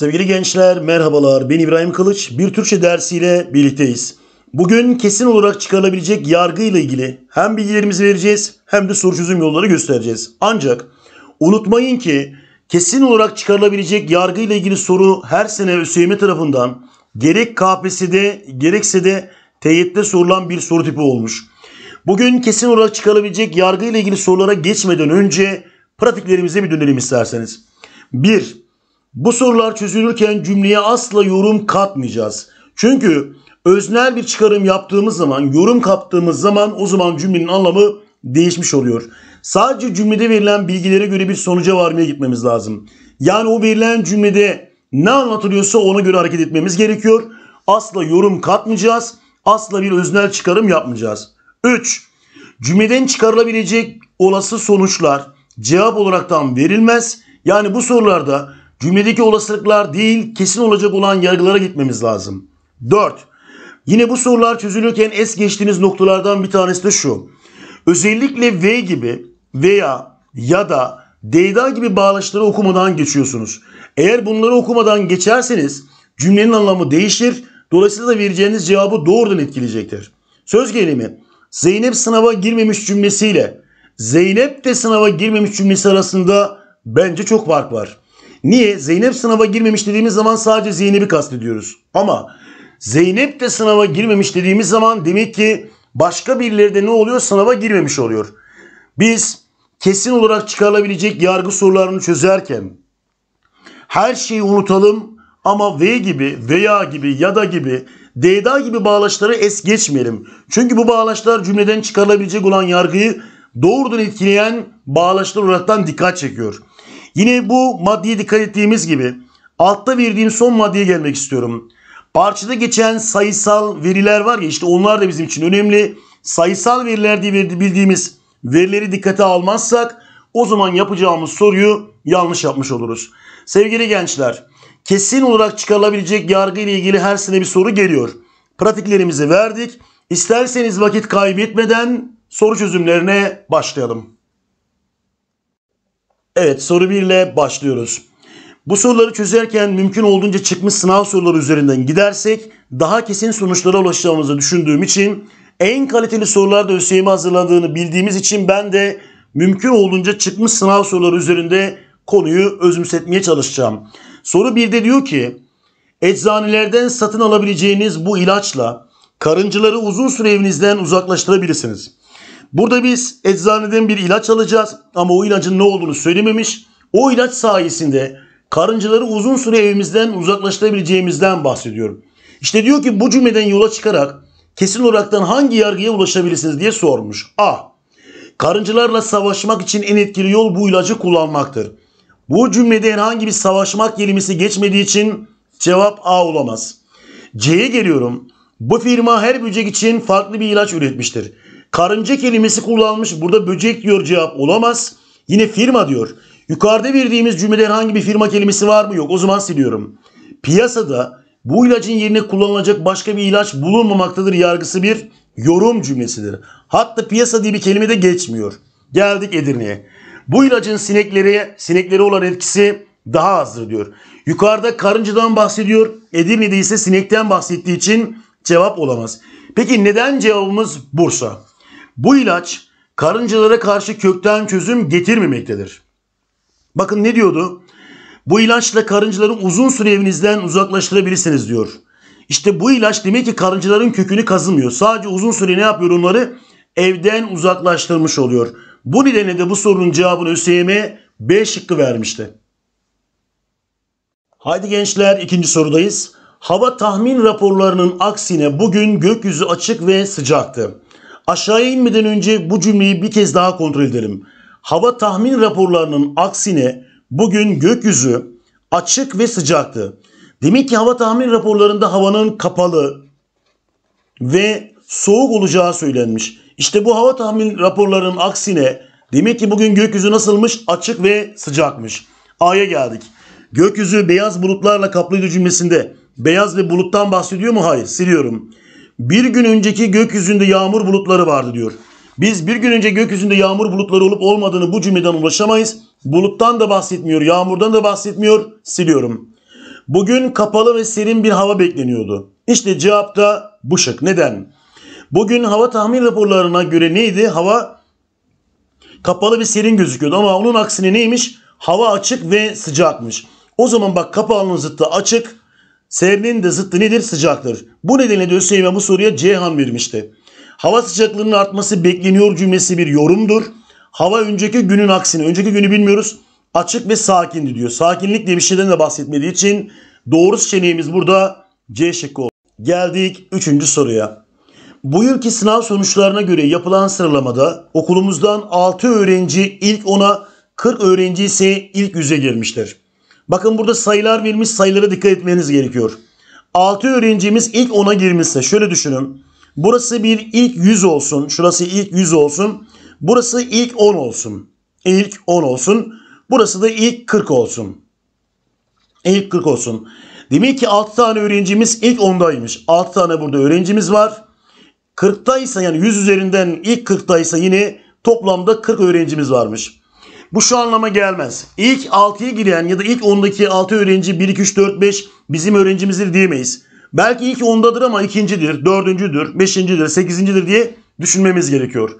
Sevgili gençler merhabalar ben İbrahim Kılıç bir Türkçe dersiyle birlikteyiz. Bugün kesin olarak çıkarılabilecek yargı ile ilgili hem bilgilerimizi vereceğiz hem de soru çözüm yolları göstereceğiz. Ancak unutmayın ki kesin olarak çıkarılabilecek yargı ile ilgili soru her sene ÖSYM tarafından gerek KPSS'de gerekse de TYT'de sorulan bir soru tipi olmuş. Bugün kesin olarak çıkarılabilecek yargı ile ilgili sorulara geçmeden önce pratiklerimize bir dönelim isterseniz. 1. Bu sorular çözülürken cümleye asla yorum katmayacağız. Çünkü öznel bir çıkarım yaptığımız zaman, yorum kattığımız zaman o zaman cümlenin anlamı değişmiş oluyor. Sadece cümlede verilen bilgilere göre bir sonuca varmaya gitmemiz lazım. Yani o verilen cümlede ne anlatılıyorsa ona göre hareket etmemiz gerekiyor. Asla yorum katmayacağız. Asla bir öznel çıkarım yapmayacağız. 3. Cümleden çıkarılabilecek olası sonuçlar cevap olaraktan verilmez. Yani bu sorularda Cümledeki olasılıklar değil, kesin olacak olan yargılara gitmemiz lazım. 4. Yine bu sorular çözülürken es geçtiğiniz noktalardan bir tanesi de şu. Özellikle V gibi veya ya da Deyda gibi bağlaçları okumadan geçiyorsunuz. Eğer bunları okumadan geçerseniz cümlenin anlamı değişir. Dolayısıyla da vereceğiniz cevabı doğrudan etkileyecektir. Söz gelimi Zeynep sınava girmemiş cümlesiyle Zeynep de sınava girmemiş cümlesi arasında bence çok fark var. Niye? Zeynep sınava girmemiş dediğimiz zaman sadece Zeynep'i kastediyoruz. Ama Zeynep de sınava girmemiş dediğimiz zaman demek ki başka birileri de ne oluyor? Sınava girmemiş oluyor. Biz kesin olarak çıkarılabilecek yargı sorularını çözerken her şeyi unutalım ama V gibi, veya gibi, ya da gibi, DDA gibi bağlaçları es geçmeyelim. Çünkü bu bağlaçlar cümleden çıkarılabilecek olan yargıyı doğrudan etkileyen bağlaçlar olaraktan dikkat çekiyor. Yine bu maddeye dikkat ettiğimiz gibi altta verdiğim son maddeye gelmek istiyorum. Parçada geçen sayısal veriler var ya işte onlar da bizim için önemli. Sayısal veriler diye bildiğimiz verileri dikkate almazsak o zaman yapacağımız soruyu yanlış yapmış oluruz. Sevgili gençler kesin olarak çıkarılabilecek yargı ile ilgili her sene bir soru geliyor. Pratiklerimizi verdik. İsterseniz vakit kaybetmeden soru çözümlerine başlayalım. Evet soru 1 ile başlıyoruz. Bu soruları çözerken mümkün olduğunca çıkmış sınav soruları üzerinden gidersek daha kesin sonuçlara ulaşacağımızı düşündüğüm için en kaliteli sorular da hazırladığını bildiğimiz için ben de mümkün olduğunca çıkmış sınav soruları üzerinde konuyu özümsetmeye çalışacağım. Soru 1'de diyor ki eczanelerden satın alabileceğiniz bu ilaçla karıncaları uzun süre evinizden uzaklaştırabilirsiniz. Burada biz eczaneden bir ilaç alacağız ama o ilacın ne olduğunu söylememiş. O ilaç sayesinde karıncaları uzun süre evimizden uzaklaştırabileceğimizden bahsediyorum. İşte diyor ki bu cümleden yola çıkarak kesin olaraktan hangi yargıya ulaşabilirsiniz diye sormuş. A. Karıncalarla savaşmak için en etkili yol bu ilacı kullanmaktır. Bu cümlede herhangi bir savaşmak kelimesi geçmediği için cevap A olamaz. C'ye geliyorum. Bu firma her böcek için farklı bir ilaç üretmiştir. Karınca kelimesi kullanmış. Burada böcek diyor cevap olamaz. Yine firma diyor. Yukarıda verdiğimiz cümlede hangi bir firma kelimesi var mı? Yok. O zaman siliyorum. Piyasada bu ilacın yerine kullanılacak başka bir ilaç bulunmamaktadır yargısı bir yorum cümlesidir. Hatta piyasa diye bir kelime de geçmiyor. Geldik Edirne'ye. Bu ilacın sineklere, sineklere olan etkisi daha azdır diyor. Yukarıda karıncadan bahsediyor. Edirne'de ise sinekten bahsettiği için cevap olamaz. Peki neden cevabımız Bursa? Bu ilaç karıncalara karşı kökten çözüm getirmemektedir. Bakın ne diyordu? Bu ilaçla karıncaları uzun süre evinizden uzaklaştırabilirsiniz diyor. İşte bu ilaç demek ki karıncaların kökünü kazımıyor. Sadece uzun süre ne yapıyor onları? Evden uzaklaştırmış oluyor. Bu nedenle de bu sorunun cevabını ÖSYM B şıkkı vermişti. Haydi gençler ikinci sorudayız. Hava tahmin raporlarının aksine bugün gökyüzü açık ve sıcaktı. Aşağıya inmeden önce bu cümleyi bir kez daha kontrol edelim. Hava tahmin raporlarının aksine bugün gökyüzü açık ve sıcaktı. Demek ki hava tahmin raporlarında havanın kapalı ve soğuk olacağı söylenmiş. İşte bu hava tahmin raporlarının aksine demek ki bugün gökyüzü nasılmış? Açık ve sıcakmış. A'ya geldik. Gökyüzü beyaz bulutlarla kaplıydı cümlesinde beyaz ve buluttan bahsediyor mu? Hayır siliyorum bir gün önceki gökyüzünde yağmur bulutları vardı diyor. Biz bir gün önce gökyüzünde yağmur bulutları olup olmadığını bu cümleden ulaşamayız. Buluttan da bahsetmiyor, yağmurdan da bahsetmiyor. Siliyorum. Bugün kapalı ve serin bir hava bekleniyordu. İşte cevap da bu şık. Neden? Bugün hava tahmin raporlarına göre neydi? Hava kapalı ve serin gözüküyordu ama onun aksine neymiş? Hava açık ve sıcakmış. O zaman bak kapağının zıttı açık, Serinin de zıttı nedir? Sıcaktır. Bu nedenle de Hüseyin bu soruya Ceyhan vermişti. Hava sıcaklığının artması bekleniyor cümlesi bir yorumdur. Hava önceki günün aksine. Önceki günü bilmiyoruz. Açık ve sakindi diyor. Sakinlik diye bir şeyden de bahsetmediği için doğru seçeneğimiz burada C şıkkı oldu. Geldik 3. soruya. Bu yılki sınav sonuçlarına göre yapılan sıralamada okulumuzdan 6 öğrenci ilk 10'a, 40 öğrenci ise ilk 100'e girmiştir. Bakın burada sayılar verilmiş sayılara dikkat etmeniz gerekiyor. 6 öğrencimiz ilk 10'a girmişse şöyle düşünün. Burası bir ilk 100 olsun. Şurası ilk 100 olsun. Burası ilk 10 olsun. İlk 10 olsun. Burası da ilk 40 olsun. İlk 40 olsun. Demek ki 6 tane öğrencimiz ilk 10'daymış. 6 tane burada öğrencimiz var. 40'taysa yani 100 üzerinden ilk 40'taysa yine toplamda 40 öğrencimiz varmış. Bu şu anlama gelmez. İlk 6'ya giren ya da ilk 10'daki 6 öğrenci 1, 2, 3, 4, 5 bizim öğrencimizdir diyemeyiz. Belki ilk 10'dadır ama ikincidir, dördüncüdür, beşincidir, sekizincidir diye düşünmemiz gerekiyor.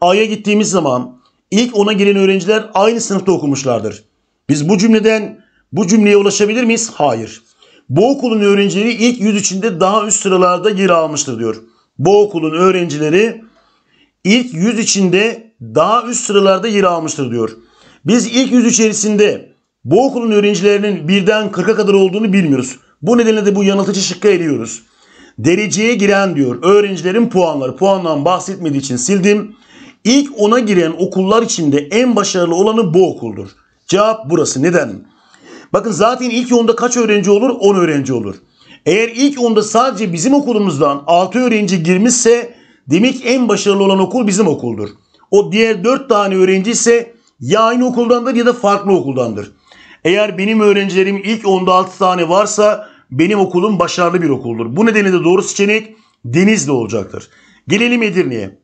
A'ya gittiğimiz zaman ilk 10'a giren öğrenciler aynı sınıfta okumuşlardır. Biz bu cümleden bu cümleye ulaşabilir miyiz? Hayır. Bu okulun öğrencileri ilk 100 içinde daha üst sıralarda yer almıştır diyor. Bu okulun öğrencileri ilk 100 içinde daha üst sıralarda yer almıştır diyor. Biz ilk yüz içerisinde bu okulun öğrencilerinin birden 40'a kadar olduğunu bilmiyoruz. Bu nedenle de bu yanıltıcı şıkka ediyoruz. Dereceye giren diyor öğrencilerin puanları. Puandan bahsetmediği için sildim. İlk 10'a giren okullar içinde en başarılı olanı bu okuldur. Cevap burası. Neden? Bakın zaten ilk 10'da kaç öğrenci olur? 10 öğrenci olur. Eğer ilk 10'da sadece bizim okulumuzdan 6 öğrenci girmişse demek en başarılı olan okul bizim okuldur. O diğer 4 tane öğrenci ise ya aynı okuldandır ya da farklı okuldandır. Eğer benim öğrencilerim ilk 10'da 6 tane varsa benim okulum başarılı bir okuldur. Bu nedenle de doğru seçenek Denizli olacaktır. Gelelim Edirne'ye.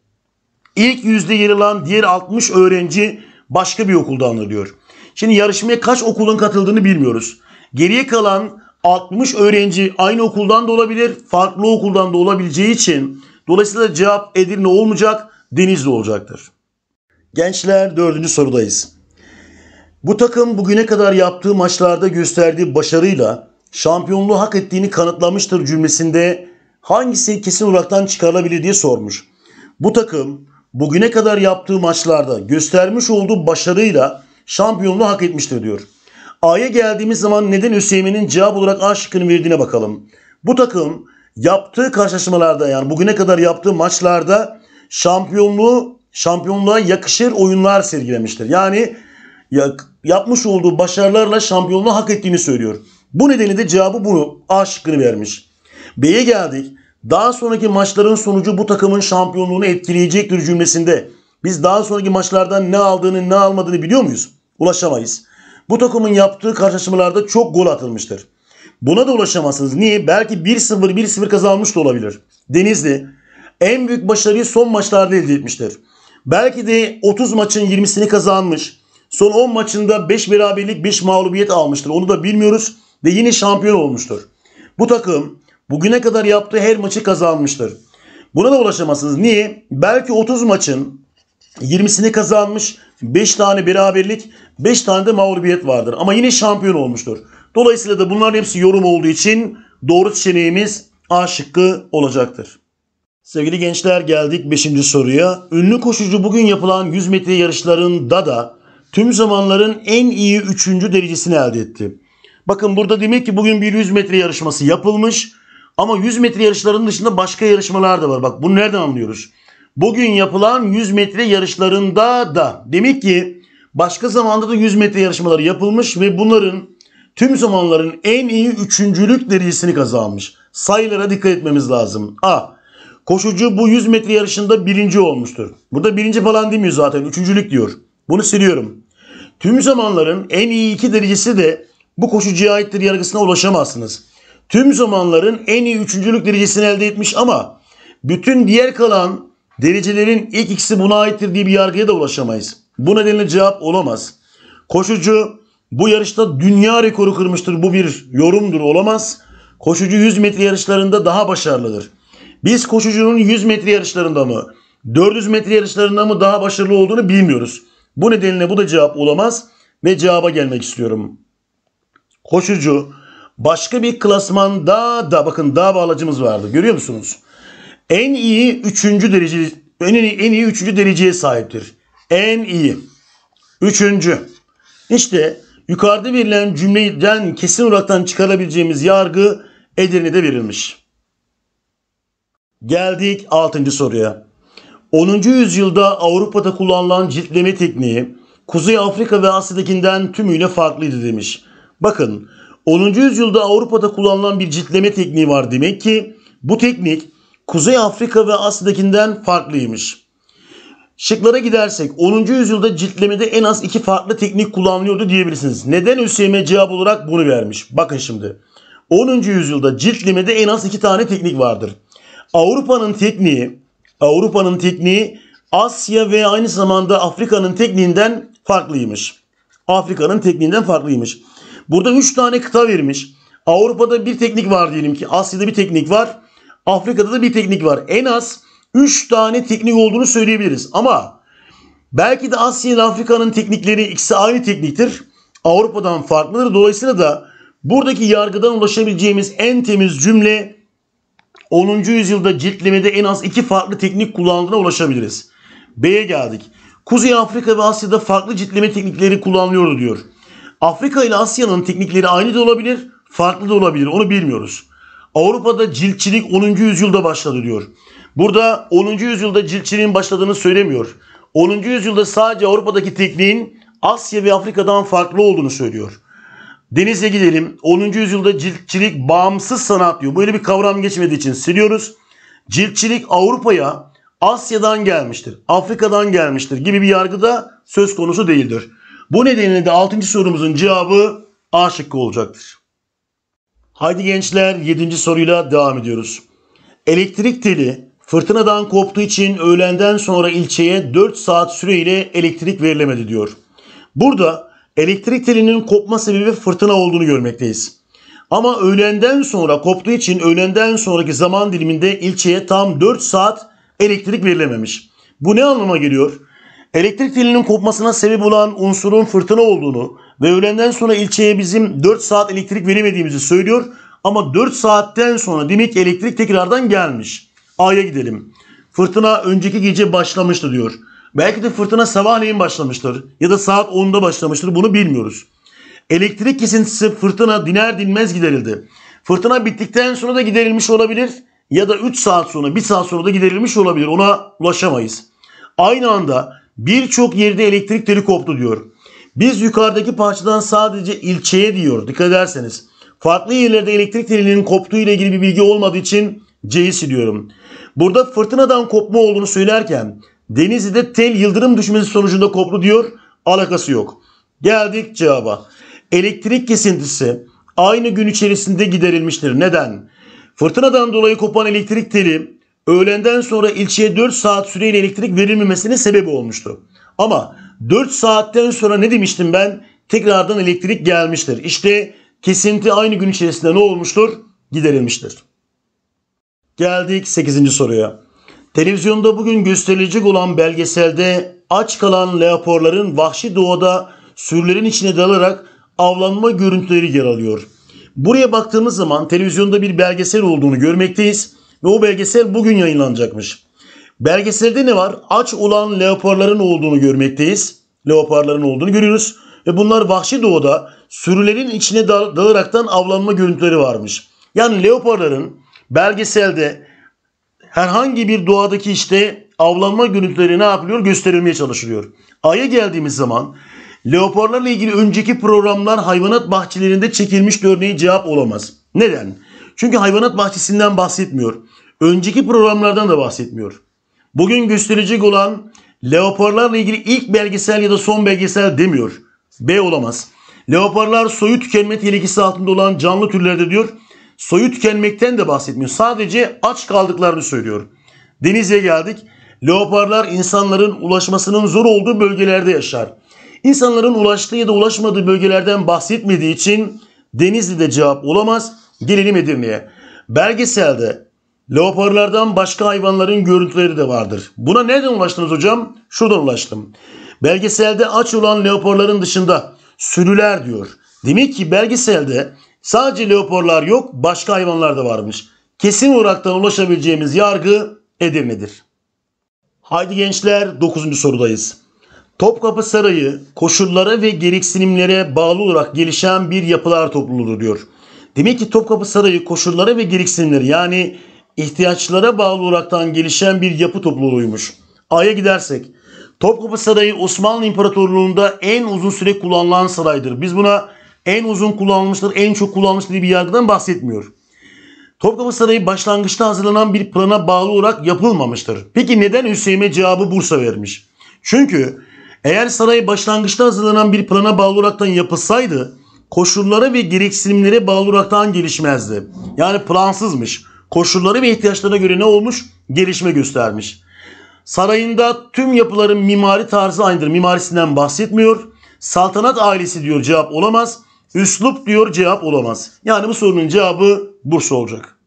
İlk yüzde yer alan diğer 60 öğrenci başka bir okuldandır diyor. Şimdi yarışmaya kaç okulun katıldığını bilmiyoruz. Geriye kalan 60 öğrenci aynı okuldan da olabilir, farklı okuldan da olabileceği için dolayısıyla cevap Edirne olmayacak, Denizli olacaktır. Gençler dördüncü sorudayız. Bu takım bugüne kadar yaptığı maçlarda gösterdiği başarıyla şampiyonluğu hak ettiğini kanıtlamıştır cümlesinde hangisi kesin olaraktan çıkarılabilir diye sormuş. Bu takım bugüne kadar yaptığı maçlarda göstermiş olduğu başarıyla şampiyonluğu hak etmiştir diyor. A'ya geldiğimiz zaman neden Hüseyin'in cevap olarak A şıkkını verdiğine bakalım. Bu takım yaptığı karşılaşmalarda yani bugüne kadar yaptığı maçlarda şampiyonluğu şampiyonluğa yakışır oyunlar sergilemiştir. Yani yapmış olduğu başarılarla şampiyonluğu hak ettiğini söylüyor. Bu nedenle de cevabı bu. A şıkkını vermiş. B'ye geldik. Daha sonraki maçların sonucu bu takımın şampiyonluğunu etkileyecektir cümlesinde. Biz daha sonraki maçlardan ne aldığını ne almadığını biliyor muyuz? Ulaşamayız. Bu takımın yaptığı karşılaşmalarda çok gol atılmıştır. Buna da ulaşamazsınız. Niye? Belki 1-0 1-0 kazanmış da olabilir. Denizli en büyük başarıyı son maçlarda elde etmiştir. Belki de 30 maçın 20'sini kazanmış. Son 10 maçında 5 beraberlik 5 mağlubiyet almıştır. Onu da bilmiyoruz ve yine şampiyon olmuştur. Bu takım bugüne kadar yaptığı her maçı kazanmıştır. Buna da ulaşamazsınız. Niye? Belki 30 maçın 20'sini kazanmış, 5 tane beraberlik, 5 tane de mağlubiyet vardır. Ama yine şampiyon olmuştur. Dolayısıyla da bunların hepsi yorum olduğu için doğru seçeneğimiz A şıkkı olacaktır. Sevgili gençler geldik 5. soruya. Ünlü koşucu bugün yapılan 100 metre yarışlarında da tüm zamanların en iyi 3. derecesini elde etti. Bakın burada demek ki bugün bir 100 metre yarışması yapılmış. Ama 100 metre yarışlarının dışında başka yarışmalar da var. Bak bunu nereden anlıyoruz? Bugün yapılan 100 metre yarışlarında da demek ki başka zamanda da 100 metre yarışmaları yapılmış ve bunların tüm zamanların en iyi üçüncülük derecesini kazanmış. Sayılara dikkat etmemiz lazım. A. Koşucu bu 100 metre yarışında birinci olmuştur. Burada birinci falan demiyor zaten. Üçüncülük diyor. Bunu siliyorum. Tüm zamanların en iyi iki derecesi de bu koşucuya aittir yargısına ulaşamazsınız. Tüm zamanların en iyi üçüncülük derecesini elde etmiş ama bütün diğer kalan derecelerin ilk ikisi buna aittir diye bir yargıya da ulaşamayız. Bu nedenle cevap olamaz. Koşucu bu yarışta dünya rekoru kırmıştır. Bu bir yorumdur olamaz. Koşucu 100 metre yarışlarında daha başarılıdır. Biz koşucunun 100 metre yarışlarında mı, 400 metre yarışlarında mı daha başarılı olduğunu bilmiyoruz. Bu nedenle bu da cevap olamaz ve cevaba gelmek istiyorum. Koşucu başka bir klasman daha da bakın daha bağlacımız vardı. Görüyor musunuz? En iyi 3. derece en iyi, en iyi 3. dereceye sahiptir. En iyi. 3. İşte yukarıda verilen cümleden kesin olarak çıkarabileceğimiz yargı Edirne'de verilmiş. Geldik 6. soruya. 10. yüzyılda Avrupa'da kullanılan ciltleme tekniği Kuzey Afrika ve Asya'dakinden tümüyle farklıydı demiş. Bakın 10. yüzyılda Avrupa'da kullanılan bir ciltleme tekniği var demek ki bu teknik Kuzey Afrika ve Asya'dakinden farklıymış. Şıklara gidersek 10. yüzyılda ciltlemede en az iki farklı teknik kullanılıyordu diyebilirsiniz. Neden ÖSYM cevap olarak bunu vermiş? Bakın şimdi. 10. yüzyılda ciltlemede en az iki tane teknik vardır. Avrupa'nın tekniği, Avrupa'nın tekniği Asya ve aynı zamanda Afrika'nın tekniğinden farklıymış. Afrika'nın tekniğinden farklıymış. Burada 3 tane kıta vermiş. Avrupa'da bir teknik var diyelim ki. Asya'da bir teknik var. Afrika'da da bir teknik var. En az 3 tane teknik olduğunu söyleyebiliriz. Ama belki de Asya ile Afrika'nın teknikleri ikisi aynı tekniktir. Avrupa'dan farklıdır. Dolayısıyla da buradaki yargıdan ulaşabileceğimiz en temiz cümle 10. yüzyılda ciltlemede en az iki farklı teknik kullanıldığına ulaşabiliriz. B'ye geldik. Kuzey Afrika ve Asya'da farklı ciltleme teknikleri kullanılıyordu diyor. Afrika ile Asya'nın teknikleri aynı da olabilir, farklı da olabilir. Onu bilmiyoruz. Avrupa'da ciltçilik 10. yüzyılda başladı diyor. Burada 10. yüzyılda ciltçiliğin başladığını söylemiyor. 10. yüzyılda sadece Avrupa'daki tekniğin Asya ve Afrika'dan farklı olduğunu söylüyor. Deniz'e gidelim. 10. yüzyılda ciltçilik bağımsız sanat diyor. Böyle bir kavram geçmediği için siliyoruz. Ciltçilik Avrupa'ya Asya'dan gelmiştir, Afrika'dan gelmiştir gibi bir yargıda söz konusu değildir. Bu nedenle de 6. sorumuzun cevabı A şıkkı olacaktır. Haydi gençler 7. soruyla devam ediyoruz. Elektrik teli fırtınadan koptuğu için öğlenden sonra ilçeye 4 saat süreyle elektrik verilemedi diyor. Burada elektrik telinin kopma sebebi fırtına olduğunu görmekteyiz. Ama öğlenden sonra koptuğu için öğlenden sonraki zaman diliminde ilçeye tam 4 saat elektrik verilememiş. Bu ne anlama geliyor? Elektrik telinin kopmasına sebep olan unsurun fırtına olduğunu ve öğlenden sonra ilçeye bizim 4 saat elektrik veremediğimizi söylüyor. Ama 4 saatten sonra demek elektrik tekrardan gelmiş. A'ya gidelim. Fırtına önceki gece başlamıştı diyor. Belki de fırtına sabahleyin başlamıştır ya da saat 10'da başlamıştır bunu bilmiyoruz. Elektrik kesintisi fırtına diner dinmez giderildi. Fırtına bittikten sonra da giderilmiş olabilir ya da 3 saat sonra 1 saat sonra da giderilmiş olabilir ona ulaşamayız. Aynı anda birçok yerde elektrik teli koptu diyor. Biz yukarıdaki parçadan sadece ilçeye diyor dikkat ederseniz. Farklı yerlerde elektrik telinin koptuğu ile ilgili bir bilgi olmadığı için C'yi siliyorum. Burada fırtınadan kopma olduğunu söylerken Denizli'de tel yıldırım düşmesi sonucunda koptu diyor. Alakası yok. Geldik cevaba. Elektrik kesintisi aynı gün içerisinde giderilmiştir. Neden? Fırtınadan dolayı kopan elektrik teli öğlenden sonra ilçeye 4 saat süreyle elektrik verilmemesinin sebebi olmuştu. Ama 4 saatten sonra ne demiştim ben? Tekrardan elektrik gelmiştir. İşte kesinti aynı gün içerisinde ne olmuştur? Giderilmiştir. Geldik 8. soruya. Televizyonda bugün gösterilecek olan belgeselde aç kalan leoporların vahşi doğada sürülerin içine dalarak avlanma görüntüleri yer alıyor. Buraya baktığımız zaman televizyonda bir belgesel olduğunu görmekteyiz ve o belgesel bugün yayınlanacakmış. Belgeselde ne var? Aç olan leoparların olduğunu görmekteyiz. Leoparların olduğunu görüyoruz ve bunlar vahşi doğada sürülerin içine dal- dalaraktan avlanma görüntüleri varmış. Yani leoparların belgeselde herhangi bir doğadaki işte avlanma görüntüleri ne yapılıyor? Gösterilmeye çalışılıyor. Ay'a geldiğimiz zaman leoparlarla ilgili önceki programlar hayvanat bahçelerinde çekilmiş örneği cevap olamaz. Neden? Çünkü hayvanat bahçesinden bahsetmiyor. Önceki programlardan da bahsetmiyor. Bugün gösterecek olan leoparlarla ilgili ilk belgesel ya da son belgesel demiyor. B olamaz. Leoparlar soyu tükenme tehlikesi altında olan canlı türlerde diyor soyu tükenmekten de bahsetmiyor. Sadece aç kaldıklarını söylüyor. Denize geldik. Leoparlar insanların ulaşmasının zor olduğu bölgelerde yaşar. İnsanların ulaştığı ya da ulaşmadığı bölgelerden bahsetmediği için Denizli'de cevap olamaz. Gelelim Edirne'ye. Belgeselde leoparlardan başka hayvanların görüntüleri de vardır. Buna nereden ulaştınız hocam? Şuradan ulaştım. Belgeselde aç olan leoparların dışında sürüler diyor. Demek ki belgeselde Sadece leoporlar yok başka hayvanlar da varmış. Kesin olaraktan ulaşabileceğimiz yargı Edirne'dir. Haydi gençler 9. sorudayız. Topkapı Sarayı koşullara ve gereksinimlere bağlı olarak gelişen bir yapılar topluluğu diyor. Demek ki Topkapı Sarayı koşullara ve gereksinimlere yani ihtiyaçlara bağlı olaraktan gelişen bir yapı topluluğuymuş. A'ya gidersek Topkapı Sarayı Osmanlı İmparatorluğu'nda en uzun süre kullanılan saraydır. Biz buna en uzun kullanılmıştır, en çok kullanılmıştır diye bir yargıdan bahsetmiyor. Topkapı Sarayı başlangıçta hazırlanan bir plana bağlı olarak yapılmamıştır. Peki neden Hüseyin'e cevabı Bursa vermiş? Çünkü eğer sarayı başlangıçta hazırlanan bir plana bağlı olaraktan yapılsaydı koşullara ve gereksinimlere bağlı olaraktan gelişmezdi. Yani plansızmış. Koşulları ve ihtiyaçlarına göre ne olmuş? Gelişme göstermiş. Sarayında tüm yapıların mimari tarzı aynıdır. Mimarisinden bahsetmiyor. Saltanat ailesi diyor cevap olamaz. Üslup diyor cevap olamaz. Yani bu sorunun cevabı Bursa olacak.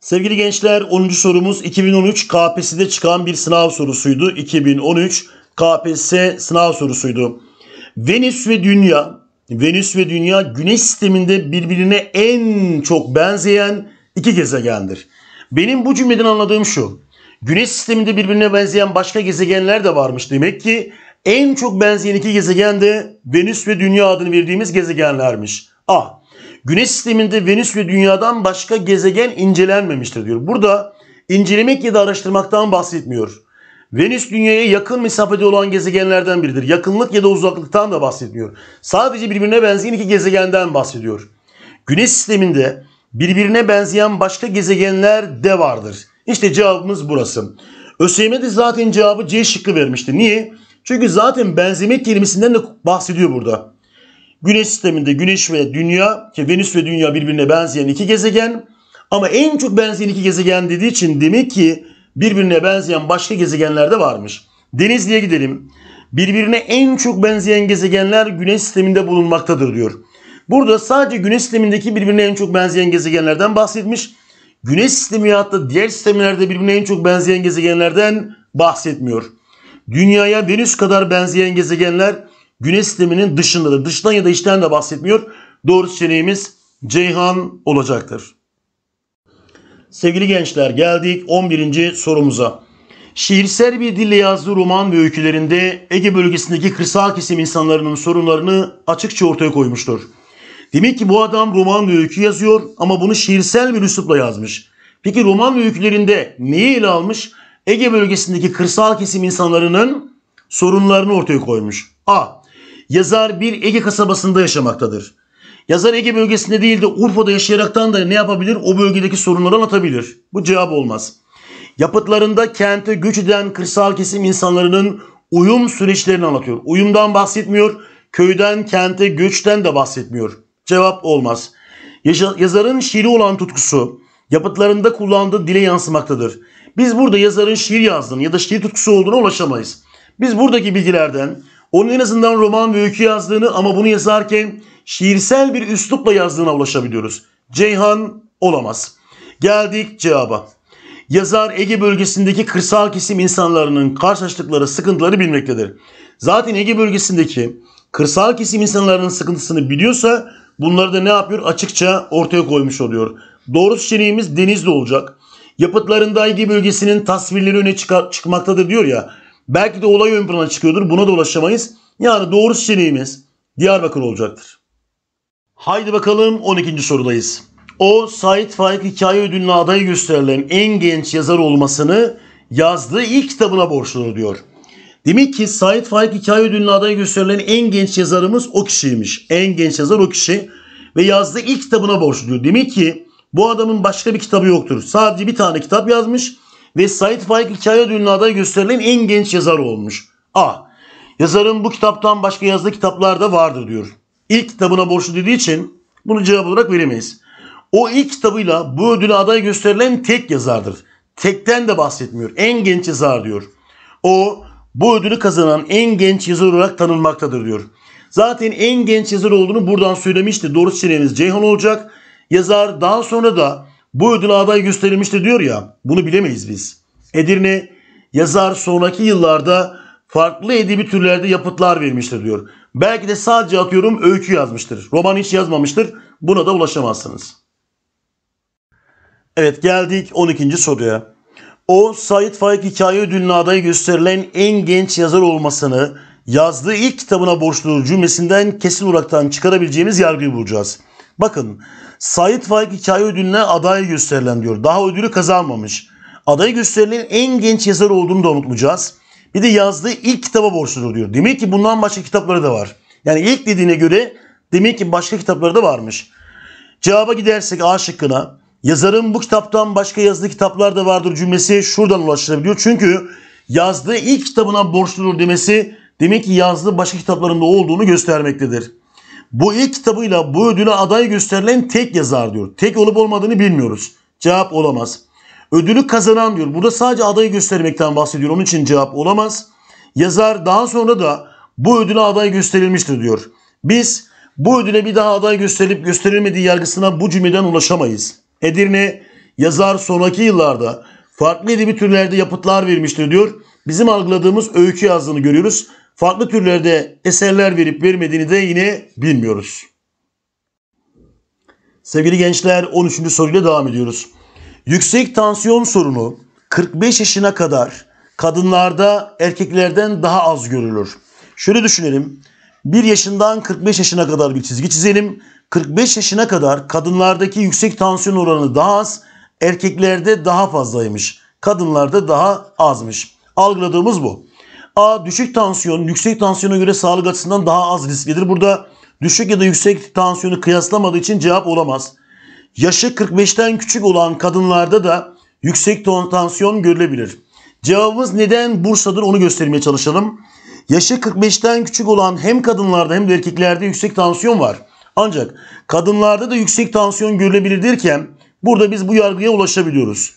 Sevgili gençler 10. sorumuz 2013 KPSS'de çıkan bir sınav sorusuydu. 2013 KPSS sınav sorusuydu. Venüs ve Dünya, Venüs ve Dünya Güneş sisteminde birbirine en çok benzeyen iki gezegendir. Benim bu cümleden anladığım şu. Güneş sisteminde birbirine benzeyen başka gezegenler de varmış. Demek ki en çok benzeyen iki gezegen de Venüs ve Dünya adını verdiğimiz gezegenlermiş. A. Güneş sisteminde Venüs ve Dünya'dan başka gezegen incelenmemiştir diyor. Burada incelemek ya da araştırmaktan bahsetmiyor. Venüs Dünya'ya yakın mesafede olan gezegenlerden biridir. Yakınlık ya da uzaklıktan da bahsetmiyor. Sadece birbirine benzeyen iki gezegenden bahsediyor. Güneş sisteminde birbirine benzeyen başka gezegenler de vardır. İşte cevabımız burası. ÖSYM'de zaten cevabı C şıkkı vermişti. Niye? Çünkü zaten benzemek kelimesinden de bahsediyor burada. Güneş sisteminde Güneş ve Dünya, ki Venüs ve Dünya birbirine benzeyen iki gezegen. Ama en çok benzeyen iki gezegen dediği için demek ki birbirine benzeyen başka gezegenler de varmış. Denizli'ye gidelim. Birbirine en çok benzeyen gezegenler Güneş sisteminde bulunmaktadır diyor. Burada sadece Güneş sistemindeki birbirine en çok benzeyen gezegenlerden bahsetmiş. Güneş sistemi ya da diğer sistemlerde birbirine en çok benzeyen gezegenlerden bahsetmiyor. Dünyaya Venüs kadar benzeyen gezegenler Güneş sisteminin dışındadır. Dıştan ya da içten de bahsetmiyor. Doğru seçeneğimiz Ceyhan olacaktır. Sevgili gençler geldik 11. sorumuza. Şiirsel bir dille yazdığı roman ve öykülerinde Ege bölgesindeki kırsal kesim insanlarının sorunlarını açıkça ortaya koymuştur. Demek ki bu adam roman ve öykü yazıyor ama bunu şiirsel bir üslupla yazmış. Peki roman ve öykülerinde neyi ele almış? Ege bölgesindeki kırsal kesim insanlarının sorunlarını ortaya koymuş. A. Yazar bir Ege kasabasında yaşamaktadır. Yazar Ege bölgesinde değil de Urfa'da yaşayaraktan da ne yapabilir? O bölgedeki sorunları anlatabilir. Bu cevap olmaz. Yapıtlarında kente göç eden kırsal kesim insanlarının uyum süreçlerini anlatıyor. Uyumdan bahsetmiyor, köyden kente göçten de bahsetmiyor. Cevap olmaz. Yazarın şiiri olan tutkusu yapıtlarında kullandığı dile yansımaktadır. Biz burada yazarın şiir yazdığını ya da şiir tutkusu olduğuna ulaşamayız. Biz buradaki bilgilerden onun en azından roman ve öykü yazdığını ama bunu yazarken şiirsel bir üslupla yazdığına ulaşabiliyoruz. Ceyhan olamaz. Geldik cevaba. Yazar Ege bölgesindeki kırsal kesim insanlarının karşılaştıkları sıkıntıları bilmektedir. Zaten Ege bölgesindeki kırsal kesim insanlarının sıkıntısını biliyorsa bunları da ne yapıyor? Açıkça ortaya koymuş oluyor. Doğrusu seçeneğimiz Denizli olacak yapıtlarında Aigi bölgesinin tasvirleri öne çıkar, çıkmaktadır diyor ya. Belki de olay ön plana çıkıyordur. Buna da ulaşamayız. Yani doğru seçeneğimiz Diyarbakır olacaktır. Haydi bakalım 12. sorudayız. O Sait Faik Hikaye Ödülü'ne aday gösterilen en genç yazar olmasını yazdığı ilk kitabına borçludur diyor. Demek ki Sait Faik Hikaye Ödülü'ne aday gösterilen en genç yazarımız o kişiymiş. En genç yazar o kişi ve yazdığı ilk kitabına borçludur. Demek ki bu adamın başka bir kitabı yoktur. Sadece bir tane kitap yazmış ve Said Faik Hikaye Ödülü'ne aday gösterilen en genç yazar olmuş. A. Yazarın bu kitaptan başka yazdığı kitaplar da vardır diyor. İlk kitabına borçlu dediği için bunu cevap olarak veremeyiz. O ilk kitabıyla bu ödüle aday gösterilen tek yazardır. Tekten de bahsetmiyor. En genç yazar diyor. O bu ödülü kazanan en genç yazar olarak tanınmaktadır diyor. Zaten en genç yazar olduğunu buradan söylemişti. Doğru çilemiz Ceyhan olacak. Yazar daha sonra da bu ödül aday gösterilmişti diyor ya bunu bilemeyiz biz. Edirne yazar sonraki yıllarda farklı edebi türlerde yapıtlar vermiştir diyor. Belki de sadece atıyorum öykü yazmıştır. Roman hiç yazmamıştır. Buna da ulaşamazsınız. Evet geldik 12. soruya. O Said Faik Hikaye Ödülü'ne aday gösterilen en genç yazar olmasını yazdığı ilk kitabına borçlu cümlesinden kesin olaraktan çıkarabileceğimiz yargıyı bulacağız. Bakın Said Faik hikaye ödülüne adayı gösterilen diyor. Daha ödülü kazanmamış. Adayı gösterilen en genç yazar olduğunu da unutmayacağız. Bir de yazdığı ilk kitaba borçludur diyor. Demek ki bundan başka kitapları da var. Yani ilk dediğine göre demek ki başka kitapları da varmış. Cevaba gidersek A şıkkına yazarın bu kitaptan başka yazdığı kitaplar da vardır cümlesi şuradan ulaşılabiliyor. Çünkü yazdığı ilk kitabına borçludur demesi demek ki yazdığı başka kitaplarında olduğunu göstermektedir. Bu ilk kitabıyla bu ödüle aday gösterilen tek yazar diyor. Tek olup olmadığını bilmiyoruz. Cevap olamaz. Ödülü kazanan diyor. Burada sadece adayı göstermekten bahsediyor. Onun için cevap olamaz. Yazar daha sonra da bu ödüle aday gösterilmiştir diyor. Biz bu ödüle bir daha aday gösterilip gösterilmediği yargısına bu cümleden ulaşamayız. Edirne yazar sonraki yıllarda farklı edebi türlerde yapıtlar vermiştir diyor. Bizim algıladığımız öykü yazdığını görüyoruz farklı türlerde eserler verip vermediğini de yine bilmiyoruz. Sevgili gençler 13. soruyla devam ediyoruz. Yüksek tansiyon sorunu 45 yaşına kadar kadınlarda erkeklerden daha az görülür. Şöyle düşünelim. 1 yaşından 45 yaşına kadar bir çizgi çizelim. 45 yaşına kadar kadınlardaki yüksek tansiyon oranı daha az, erkeklerde daha fazlaymış. Kadınlarda daha azmış. Algıladığımız bu. A düşük tansiyon yüksek tansiyona göre sağlık açısından daha az risklidir. Burada düşük ya da yüksek tansiyonu kıyaslamadığı için cevap olamaz. Yaşı 45'ten küçük olan kadınlarda da yüksek tansiyon görülebilir. Cevabımız neden Bursa'dır onu göstermeye çalışalım. Yaşı 45'ten küçük olan hem kadınlarda hem de erkeklerde yüksek tansiyon var. Ancak kadınlarda da yüksek tansiyon görülebilir derken burada biz bu yargıya ulaşabiliyoruz.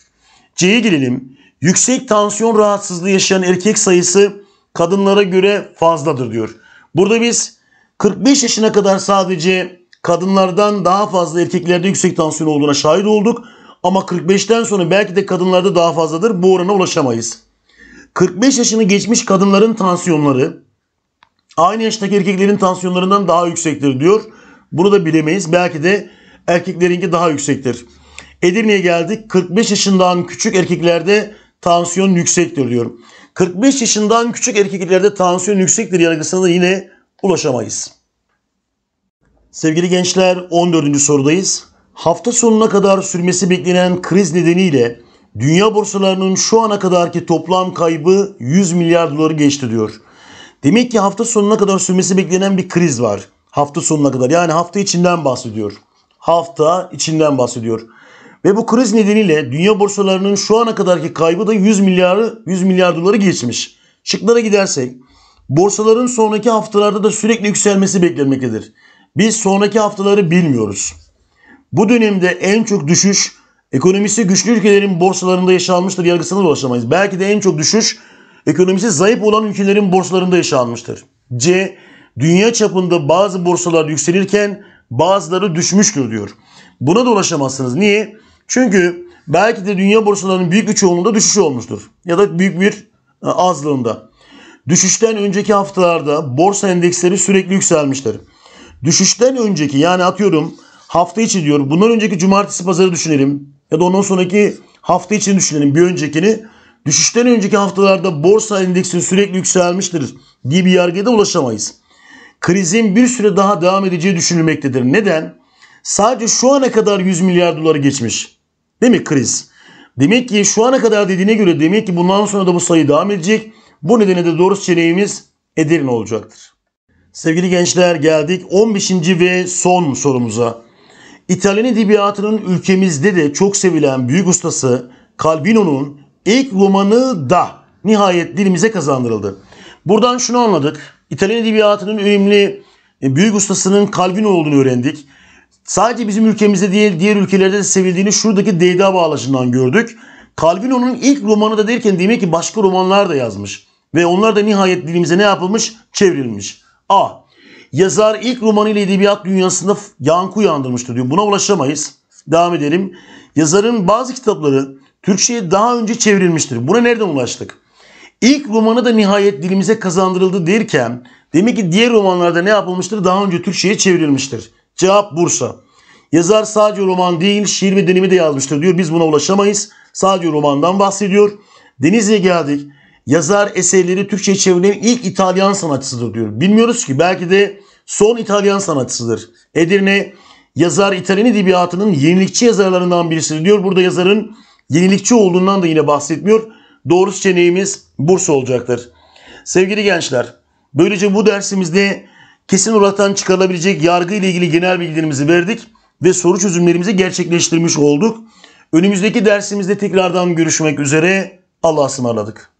C'ye girelim. Yüksek tansiyon rahatsızlığı yaşayan erkek sayısı kadınlara göre fazladır diyor. Burada biz 45 yaşına kadar sadece kadınlardan daha fazla erkeklerde yüksek tansiyon olduğuna şahit olduk. Ama 45'ten sonra belki de kadınlarda daha fazladır. Bu orana ulaşamayız. 45 yaşını geçmiş kadınların tansiyonları aynı yaştaki erkeklerin tansiyonlarından daha yüksektir diyor. Bunu da bilemeyiz. Belki de erkeklerinki daha yüksektir. Edirne'ye geldik. 45 yaşından küçük erkeklerde tansiyon yüksektir diyor. 45 yaşından küçük erkeklerde tansiyon yüksektir yargısına da yine ulaşamayız. Sevgili gençler 14. sorudayız. Hafta sonuna kadar sürmesi beklenen kriz nedeniyle dünya borsalarının şu ana kadarki toplam kaybı 100 milyar doları geçti diyor. Demek ki hafta sonuna kadar sürmesi beklenen bir kriz var. Hafta sonuna kadar yani hafta içinden bahsediyor. Hafta içinden bahsediyor. Ve bu kriz nedeniyle dünya borsalarının şu ana kadarki kaybı da 100 milyarı 100 milyar doları geçmiş. Şıklara gidersek borsaların sonraki haftalarda da sürekli yükselmesi beklenmektedir. Biz sonraki haftaları bilmiyoruz. Bu dönemde en çok düşüş ekonomisi güçlü ülkelerin borsalarında yaşanmıştır yargısına ulaşamayız. Belki de en çok düşüş ekonomisi zayıf olan ülkelerin borsalarında yaşanmıştır. C. Dünya çapında bazı borsalar yükselirken bazıları düşmüştür diyor. Buna da ulaşamazsınız. Niye? Çünkü belki de dünya borsalarının büyük bir çoğunluğunda düşüş olmuştur. Ya da büyük bir e, azlığında. Düşüşten önceki haftalarda borsa endeksleri sürekli yükselmiştir. Düşüşten önceki yani atıyorum hafta içi diyor. Bundan önceki cumartesi pazarı düşünelim. Ya da ondan sonraki hafta için düşünelim bir öncekini. Düşüşten önceki haftalarda borsa endeksi sürekli yükselmiştir diye bir yargıya da ulaşamayız. Krizin bir süre daha devam edeceği düşünülmektedir. Neden? Sadece şu ana kadar 100 milyar doları geçmiş. Değil mi kriz? Demek ki şu ana kadar dediğine göre demek ki bundan sonra da bu sayı devam edecek. Bu nedenle de doğru seçeneğimiz Edirne olacaktır. Sevgili gençler geldik 15. ve son sorumuza. İtalyan edebiyatının ülkemizde de çok sevilen büyük ustası Calvino'nun ilk romanı da nihayet dilimize kazandırıldı. Buradan şunu anladık. İtalyan edebiyatının önemli e, büyük ustasının Calvino olduğunu öğrendik. Sadece bizim ülkemizde değil diğer ülkelerde de sevildiğini şuradaki Deyda Bağlaşı'ndan gördük. Calvino'nun ilk romanı da derken demek ki başka romanlar da yazmış. Ve onlar da nihayet dilimize ne yapılmış? Çevrilmiş. A. Yazar ilk romanıyla edebiyat dünyasında yankı uyandırmıştır diyor. Buna ulaşamayız. Devam edelim. Yazarın bazı kitapları Türkçe'ye daha önce çevrilmiştir. Buna nereden ulaştık? İlk romanı da nihayet dilimize kazandırıldı derken demek ki diğer romanlarda ne yapılmıştır? Daha önce Türkçe'ye çevrilmiştir. Cevap Bursa. Yazar sadece roman değil şiir ve denimi de yazmıştır diyor. Biz buna ulaşamayız. Sadece romandan bahsediyor. Denizli'ye geldik. Yazar eserleri Türkçe çeviren ilk İtalyan sanatçısıdır diyor. Bilmiyoruz ki belki de son İtalyan sanatçısıdır. Edirne yazar İtalyan edebiyatının yenilikçi yazarlarından birisidir diyor. Burada yazarın yenilikçi olduğundan da yine bahsetmiyor. Doğrusu seçeneğimiz Bursa olacaktır. Sevgili gençler, böylece bu dersimizde kesin olaraktan çıkarılabilecek yargı ile ilgili genel bilgilerimizi verdik ve soru çözümlerimizi gerçekleştirmiş olduk. Önümüzdeki dersimizde tekrardan görüşmek üzere. Allah'a ısmarladık.